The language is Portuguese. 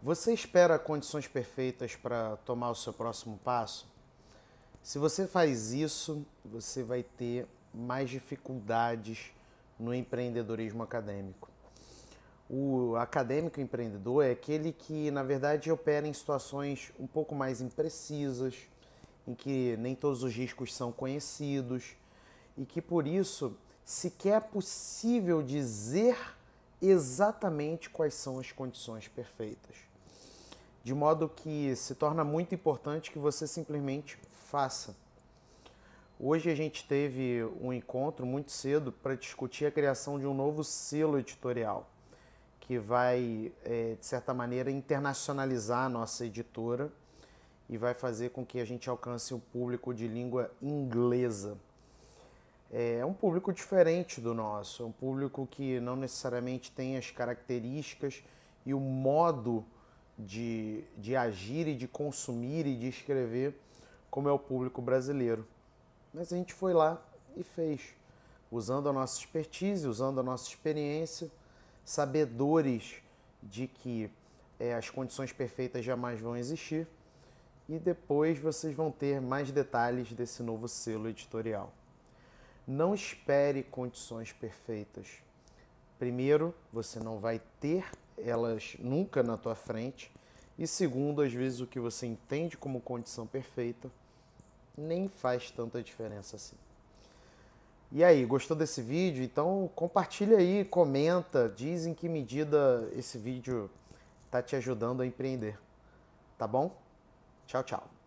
Você espera condições perfeitas para tomar o seu próximo passo? Se você faz isso, você vai ter mais dificuldades no empreendedorismo acadêmico. O acadêmico empreendedor é aquele que, na verdade, opera em situações um pouco mais imprecisas, em que nem todos os riscos são conhecidos e que, por isso, sequer é possível dizer exatamente quais são as condições perfeitas de modo que se torna muito importante que você simplesmente faça. Hoje a gente teve um encontro muito cedo para discutir a criação de um novo selo editorial, que vai, é, de certa maneira, internacionalizar a nossa editora e vai fazer com que a gente alcance o público de língua inglesa. É, é um público diferente do nosso, é um público que não necessariamente tem as características e o modo de, de agir e de consumir e de escrever como é o público brasileiro. Mas a gente foi lá e fez, usando a nossa expertise, usando a nossa experiência, sabedores de que é, as condições perfeitas jamais vão existir. E depois vocês vão ter mais detalhes desse novo selo editorial. Não espere condições perfeitas. Primeiro, você não vai ter elas nunca na tua frente. E segundo, às vezes o que você entende como condição perfeita nem faz tanta diferença assim. E aí, gostou desse vídeo? Então compartilha aí, comenta, diz em que medida esse vídeo está te ajudando a empreender. Tá bom? Tchau, tchau.